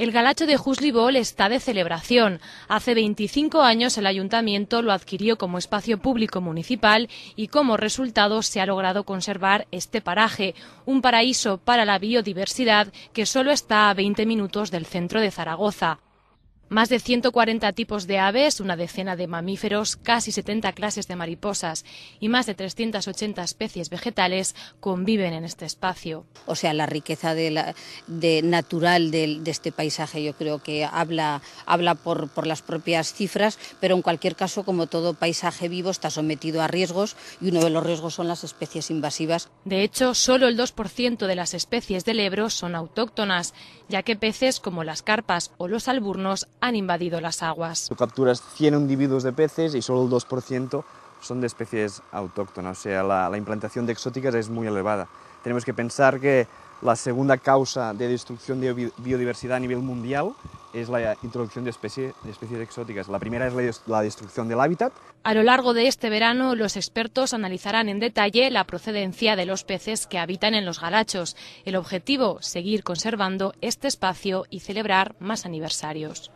El galacho de Juslibol está de celebración. Hace 25 años el ayuntamiento lo adquirió como espacio público municipal y como resultado se ha logrado conservar este paraje, un paraíso para la biodiversidad que solo está a 20 minutos del centro de Zaragoza. Más de 140 tipos de aves, una decena de mamíferos, casi 70 clases de mariposas y más de 380 especies vegetales conviven en este espacio. O sea, la riqueza natural de, este paisaje yo creo que habla, por, por las propias cifras, pero en cualquier caso, como todo paisaje vivo, está sometido a riesgos y uno de los riesgos son las especies invasivas. De hecho, solo el 2% de las especies del Ebro son autóctonas, ya que peces como las carpas o los alburnos han invadido las aguas. Tú capturas 100 individuos de peces y solo el 2% son de especies autóctonas, o sea, la, implantación de exóticas es muy elevada. Tenemos que pensar que la segunda causa de destrucción de biodiversidad a nivel mundial es la introducción de, de especies exóticas. La primera es la, la destrucción del hábitat. A lo largo de este verano, los expertos analizarán en detalle la procedencia de los peces que habitan en los galachos. El objetivo, seguir conservando este espacio y celebrar más aniversarios.